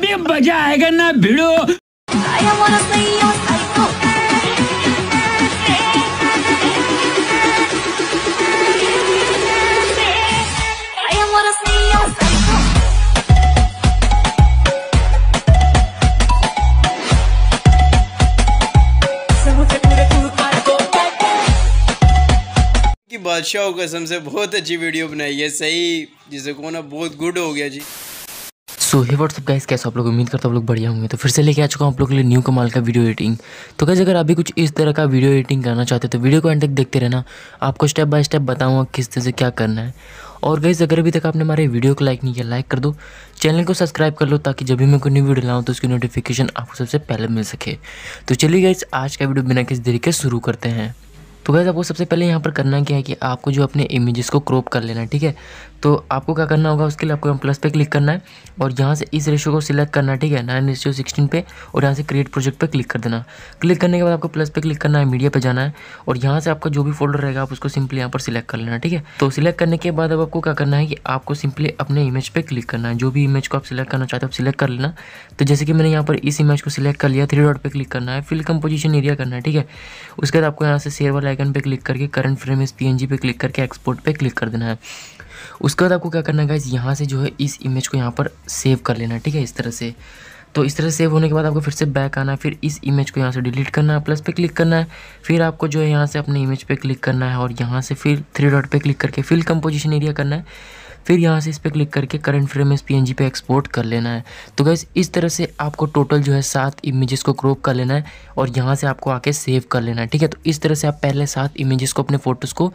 अभी मजा आएगा ना भिड़ो बादशाह कसम से बहुत अच्छी वीडियो बनाई है सही जिसे कौन ना बहुत गुड हो गया जी सो हे व्हाट्सअप गाइस कैसे आप लोग उम्मीद करता हूँ आप लोग बढ़िया होंगे तो फिर से लेके आ चुका हूँ आप लोग के लिए न्यू कमाल का वीडियो एडिटिंग तो कैसे अगर आप भी कुछ इस तरह का वीडियो एडिटिंग करना चाहते हो तो वीडियो को एंड तक देखते रहना आपको स्टेप बाय स्टेप बताऊँगा किस तरह से क्या करना है और गैस अगर अभी तक आपने हमारे वीडियो को लाइक नहीं किया लाइक कर दो चैनल को सब्सक्राइब कर लो ताकि जब भी मैं कोई न्यू वीडियो लाऊँ तो उसकी नोटिफिकेशन आपको सबसे पहले मिल सके तो चलिए गैस आज का वीडियो बिना किसी देरी के शुरू करते हैं तो गैस आपको सबसे पहले यहाँ पर करना क्या है कि आपको जो अपने इमेजेस को क्रॉप कर लेना है ठीक है तो आपको क्या करना होगा उसके लिए आपको प्लस पे क्लिक करना है और यहाँ से इस रेशो को सिलेक्ट करना है ठीक है नाइन रेशियो सिक्सटीन पे और यहाँ से क्रिएट प्रोजेक्ट पे क्लिक कर देना क्लिक करने के बाद आपको प्लस पे क्लिक करना है मीडिया पे जाना है और यहाँ से आपका जो भी फोल्डर रहेगा आप उसको सिंपली यहाँ पर सिलेक्ट कर लेना ठीक है तो सिलेक्ट करने के बाद अब आपको क्या करना है कि आपको सिंपली अपने इमेज पर क्लिक करना है जो भी इमेज को आप सिलेक्ट करना चाहते हो आप सिलेक्ट कर लेना तो जैसे कि मैंने यहाँ पर इस इमेज को सिलेक्ट कर लिया थ्री डॉट पर क्लिक करना है फिल कम्पोजिशन एरिया करना है ठीक है उसके बाद आपको यहाँ से शेयर वाला आइकन पर क्लिक करके करंट फ्रेम इस पी पर क्लिक करके एक्सपोर्ट पर क्लिक कर देना है उसके बाद आपको क्या करना है गाइज यहाँ से जो है इस इमेज को यहाँ पर सेव कर लेना ठीक है इस तरह से तो इस तरह सेव होने के बाद आपको फिर से बैक आना है फिर इस इमेज को यहाँ से डिलीट करना है प्लस पे क्लिक करना है फिर आपको जो है यहाँ से अपने इमेज पे क्लिक करना है और यहाँ से फिर थ्री डॉट पे क्लिक करके फिल कंपोजिशन एरिया करना है फिर यहाँ से इस पर क्लिक करके करंट फ्रेम एस पी पे एक्सपोर्ट कर लेना है तो गैस इस तरह से आपको टोटल जो है सात इमेजेस को क्रॉप कर लेना है और यहाँ से आपको आके सेव कर लेना है ठीक है तो इस तरह से आप पहले सात इमेजेस को अपने फ़ोटोज़ को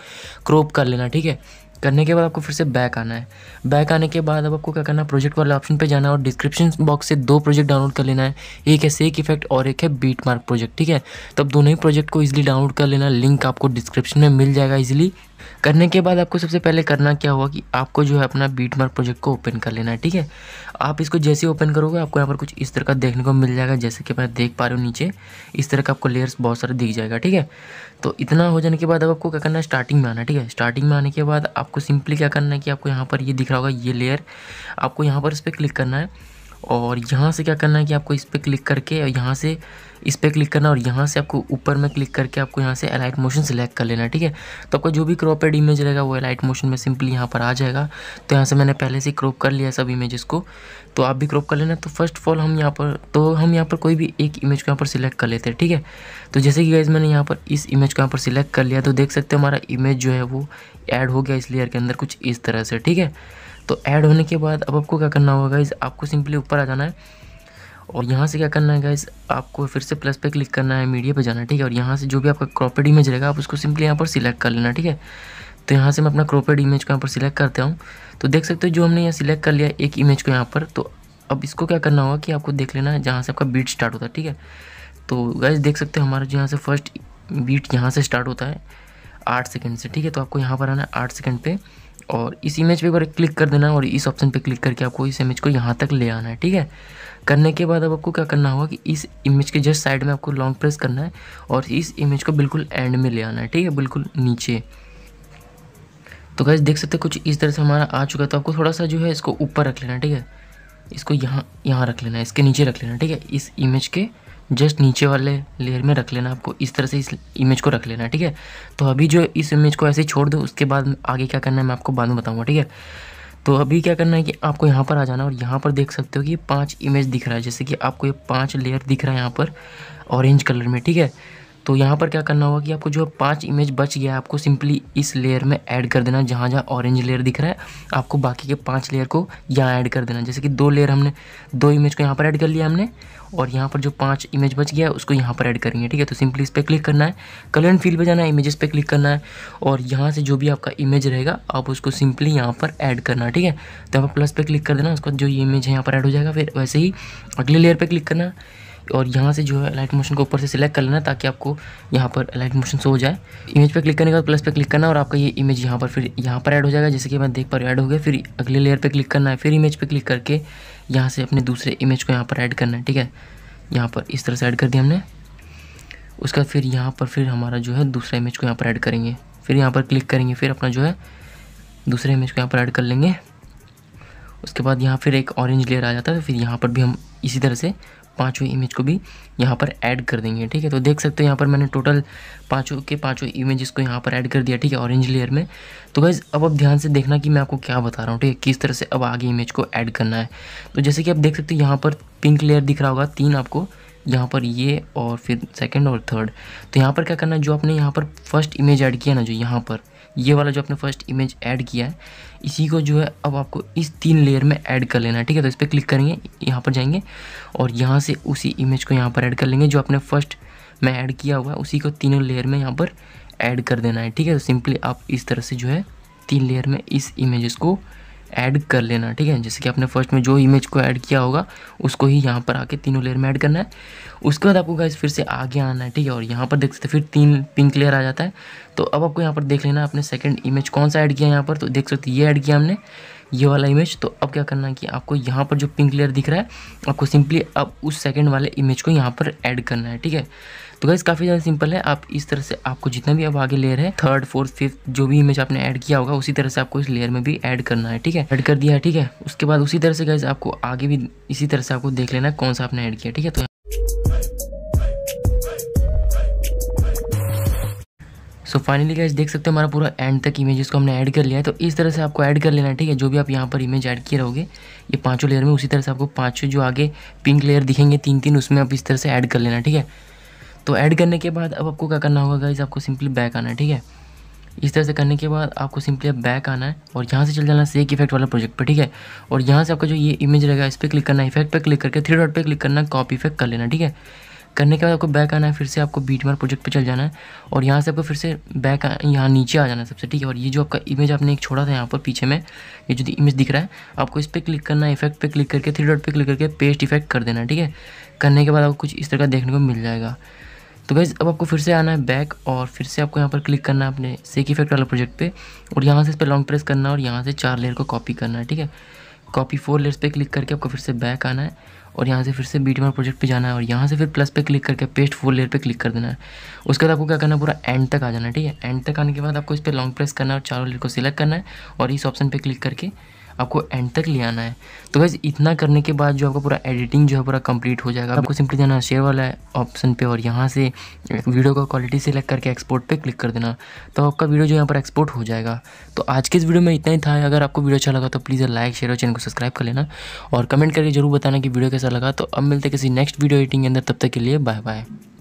क्रॉप कर लेना ठीक है करने के बाद आपको फिर से बैक आना है बैक आने के बाद अब आपको क्या करना है प्रोजेक्ट वाले ऑप्शन पे जाना है और डिस्क्रिप्शन बॉक्स से दो प्रोजेक्ट डाउनलोड कर लेना है एक है सेक इफेक्ट और एक है बीट मार्क प्रोजेक्ट ठीक है तब तो दोनों ही प्रोजेक्ट को ईजिली डाउनलोड कर लेना लिंक आपको डिस्क्रिप्शन में मिल जाएगा ईजिली करने के बाद आपको सबसे पहले करना क्या होगा कि आपको जो है अपना बीट मार्क प्रोजेक्ट को ओपन कर लेना है ठीक है आप इसको जैसे ओपन करोगे आपको यहाँ पर कुछ इस तरह का देखने को मिल जाएगा जैसे कि मैं देख पा रहा हूँ नीचे इस तरह का आपको लेयर्स बहुत सारे दिख जाएगा ठीक है तो इतना हो जाने के बाद अब आपको क्या करना है स्टार्टिंग में आना ठीक है स्टार्टिंग में आने के बाद आपको सिंपली क्या करना है कि आपको यहाँ पर ये दिख रहा होगा ये लेयर आपको यहाँ पर इस पर क्लिक करना है और यहाँ से क्या करना है कि आपको इस पर क्लिक करके और यहाँ से इस पर क्लिक करना और यहाँ से आपको ऊपर में क्लिक करके आपको यहाँ से अलाइट मोशन सेलेक्ट कर लेना है ठीक है तो आपका जो भी क्रॉपेड इमेज रहेगा वो अलाइट मोशन में सिंपली यहाँ पर आ जाएगा तो यहाँ से मैंने पहले से क्रॉप कर लिया सब इमेजेस को तो आप भी क्रॉप कर लेना तो फर्स्ट ऑफ ऑल हम यहाँ पर तो हम यहाँ पर कोई भी एक इमेज को यहाँ पर सिलेक्ट कर लेते हैं ठीक है तो जैसे कि गाइज मैंने यहाँ पर इस इमेज को यहाँ पर सिलेक्ट कर लिया तो देख सकते हो हमारा इमेज जो है वो ऐड हो गया इस लेयर के अंदर कुछ इस तरह से ठीक है तो ऐड होने के बाद अब आपको क्या करना होगा गाइज आपको सिंपली ऊपर आ जाना है और यहाँ से क्या करना है गाइज आपको फिर से प्लस पे क्लिक करना है मीडिया पे जाना है ठीक है और यहाँ से जो भी आपका क्रॉपेड इमेज रहेगा आप उसको सिंपली यहाँ पर सिलेक्ट कर लेना ठीक है तो यहाँ से मैं अपना क्रॉपेड इमेज को यहाँ पर सिलेक्ट करता हूँ तो देख सकते हो जो हमने यहाँ सिलेक्ट कर लिया एक इमेज को यहाँ पर तो अब इसको क्या करना होगा कि आपको देख लेना है जहाँ से आपका बीट स्टार्ट होता है ठीक है तो गाइज देख सकते हो हमारा जो यहाँ से फर्स्ट बीट यहाँ से स्टार्ट होता है आठ सेकेंड से ठीक है तो आपको यहाँ पर आना है आठ सेकेंड पर और इस इमेज पे एक बार क्लिक कर देना है और इस ऑप्शन पे क्लिक करके आपको इस इमेज को यहाँ तक ले आना है ठीक है करने के बाद अब आपको क्या करना होगा कि इस इमेज के जस्ट साइड में आपको लॉन्ग प्रेस करना है और इस इमेज को बिल्कुल एंड में ले आना है ठीक है बिल्कुल नीचे तो गैस देख सकते कुछ इस तरह से हमारा आ चुका है तो आपको थोड़ा सा जो है इसको ऊपर रख लेना ठीक है इसको यहाँ यहाँ रख लेना है इसके नीचे रख लेना ठीक है इस इमेज के जस्ट नीचे वाले लेयर में रख लेना आपको इस तरह से इस इमेज को रख लेना ठीक है तो अभी जो इस इमेज को ऐसे ही छोड़ दो उसके बाद आगे क्या करना है मैं आपको बाद में बताऊँगा ठीक है तो अभी क्या करना है कि आपको यहाँ पर आ जाना और यहाँ पर देख सकते हो कि ये पाँच इमेज दिख रहा है जैसे कि आपको ये पाँच लेयर दिख रहा है यहाँ पर ऑरेंज कलर में ठीक है तो यहाँ पर क्या करना होगा कि आपको जो पांच इमेज बच गया है आपको सिंपली इस लेयर में ऐड कर देना जहाँ जहाँ ऑरेंज लेयर दिख रहा है आपको बाकी के पांच लेयर को यहाँ ऐड कर देना जैसे कि दो लेयर हमने दो इमेज को यहाँ पर ऐड कर लिया हमने और यहाँ पर जो पांच इमेज बच गया है उसको यहाँ पर ऐड करेंगे ठीक है तो सिंपली इस पर क्लिक करना है कलर एंड फील पर जाना है इमेजेस पर क्लिक करना है और यहाँ से जो भी आपका इमेज रहेगा आप उसको सिंपली यहाँ पर ऐड करना है ठीक है तो आप प्लस पर क्लिक कर देना उसका जो इमेज है यहाँ पर ऐड हो जाएगा फिर वैसे ही अगले लेयर पर क्लिक करना और यहाँ से जो है लाइट मोशन को ऊपर से सिलेक्ट कर लेना ताकि आपको यहाँ पर लाइट मोशन हो जाए इमेज पर क्लिक करने के बाद प्लस पर क्लिक करना और आपका ये इमेज यहाँ पर फिर यहाँ पर ऐड हो जाएगा जैसे कि मैं देख पा रहा ऐड हो गया फिर अगले लेयर पर क्लिक करना है फिर इमेज पर क्लिक करके यहाँ से अपने दूसरे इमेज को यहाँ पर ऐड करना है ठीक है यहाँ पर इस तरह से ऐड कर दिया हमने उसका फिर यहाँ पर फिर हमारा जो है दूसरा इमेज को यहाँ पर ऐड करेंगे फिर यहाँ पर क्लिक करेंगे फिर अपना जो है दूसरे इमेज को यहाँ पर ऐड कर लेंगे उसके बाद यहाँ फिर एक ऑरेंज लेयर आ जाता है फिर यहाँ पर भी हम इसी तरह से पाँचों इमेज को भी यहाँ पर ऐड कर देंगे ठीक है तो देख सकते हो यहाँ पर मैंने टोटल पाँचों के पाँचों इमेज को यहाँ पर ऐड कर दिया ठीक है ऑरेंज लेयर में तो गाइज़ अब अब ध्यान से देखना कि मैं आपको क्या बता रहा हूँ ठीक है किस तरह से अब आगे इमेज को ऐड करना है तो जैसे कि आप देख सकते हो यहाँ पर पिंक लेयर दिख रहा होगा तीन आपको यहाँ पर ये और फिर सेकेंड और थर्ड तो यहाँ पर क्या करना है जो आपने यहाँ पर फर्स्ट इमेज ऐड किया ना जो यहाँ पर ये वाला जो आपने फर्स्ट इमेज ऐड किया है इसी को जो है अब आपको इस तीन लेयर में ऐड कर लेना है ठीक है तो इस पर क्लिक करेंगे यहाँ पर जाएंगे और यहाँ से उसी इमेज को यहाँ पर ऐड कर लेंगे जो आपने फर्स्ट में ऐड किया हुआ है उसी को तीनों लेयर में यहाँ पर ऐड कर देना है ठीक है तो सिंपली आप इस तरह से जो है तीन लेयर में इस इमेज को ऐड कर लेना ठीक है जैसे कि आपने फर्स्ट में जो इमेज को ऐड किया होगा उसको ही यहाँ पर आके तीनों लेयर में ऐड करना है उसके बाद आपको गाइस फिर से आगे आना है ठीक है और यहाँ पर देख सकते फिर तीन पिंक लेयर आ जाता है तो अब आपको यहाँ पर देख लेना आपने सेकेंड इमेज कौन सा ऐड किया यहाँ पर तो देख सकते ये ऐड किया हमने ये वाला इमेज तो अब क्या करना है कि आपको यहाँ पर जो पिंक लेयर दिख रहा है आपको सिंपली अब उस सेकेंड वाले इमेज को यहाँ पर ऐड करना है ठीक है तो गाइज़ काफ़ी ज़्यादा सिंपल है आप इस तरह से आपको जितना भी अब आगे लेयर है थर्ड फोर्थ फिफ्थ जो भी इमेज आपने ऐड किया होगा उसी तरह से आपको इस लेयर में भी ऐड करना है ठीक है ऐड कर दिया है ठीक है उसके बाद उसी तरह से गाइज आपको आगे भी इसी तरह से आपको देख लेना है कौन सा आपने ऐड किया ठीक है तो सो फाइनली गाइज देख सकते हो हमारा पूरा एंड तक इमेजेस को हमने ऐड कर लिया है तो इस तरह से आपको ऐड कर लेना है ठीक है जो भी आप यहाँ पर इमेज ऐड किए रहोगे ये पाँचों लेयर में उसी तरह से आपको पाँचों जो आगे पिंक लेयर दिखेंगे तीन तीन उसमें आप इस तरह से ऐड कर लेना ठीक है तो ऐड करने के बाद अब आपको क्या करना होगा गाइज आपको सिंपली बैक आना है ठीक है इस तरह से करने के बाद आपको सिंपली अब बैक आना है और यहाँ से चल जाना सेक इफेक्ट वाला प्रोजेक्ट पर ठीक है और यहाँ से आपका जो ये इमेज रहेगा इस पर क्लिक करना इफेक्ट पर क्लिक करके थ्री डॉट पर क्लिक करना कॉपी इफेक्ट कर लेना ठीक है करने के बाद आपको बैक आना है फिर से आपको बीट मार प्रोजेक्ट पे चल जाना है और यहाँ से आपको फिर से बैक यहाँ नीचे आ जाना है सबसे ठीक है और ये जो आपका इमेज आपने एक छोड़ा था यहाँ पर पीछे में ये जो इमेज दिख रहा है आपको इस पर क्लिक करना है इफेक्ट पे क्लिक करके थ्री डॉट पे क्लिक करके पेस्ट इफेक्ट कर देना है ठीक है करने के बाद आपको कुछ इस तरह का देखने को मिल जाएगा तो गैस अब आपको फिर से आना है बैक और फिर से आपको यहाँ पर क्लिक करना है अपने सेक इफेक्ट वाला प्रोजेक्ट पे और यहाँ से इस पर लॉन्ग प्रेस करना है और यहाँ से चार लेयर को कॉपी करना है ठीक है कॉपी फोर लेयर्स पे क्लिक करके आपको फिर से बैक आना है और यहाँ से फिर से बीट प्रोजेक्ट पे जाना है और यहाँ से फिर प्लस पे क्लिक करके पेस्ट फुल लेयर पे क्लिक कर देना है उसके बाद आपको क्या करना है पूरा एंड तक आ जाना है ठीक है एंड तक आने के बाद आपको इस पर लॉन्ग प्रेस करना है और चारों लेयर को सिलेक्ट करना है और इस ऑप्शन पर क्लिक करके आपको एंटर ले आना है तो वैसे इतना करने के बाद जो आपका पूरा एडिटिंग जो है पूरा कंप्लीट हो जाएगा आपको सिंपली जाना शेयर वाला ऑप्शन पे और यहाँ से वीडियो का क्वालिटी सेलेक्ट करके एक्सपोर्ट पे क्लिक कर देना तो आपका वीडियो जो यहाँ पर एक्सपोर्ट हो जाएगा तो आज के इस वीडियो में इतना ही था अगर आपको वीडियो अच्छा लगा तो प्लीज़ लाइक शेयर और चैनल को सब्सक्राइब कर लेना और कमेंट करके जरूर बताना कि वीडियो कैसा लगा तो अब मिलते किसी नेक्स्ट वीडियो एडिटिंग के अंदर तब तक के लिए बाय बाय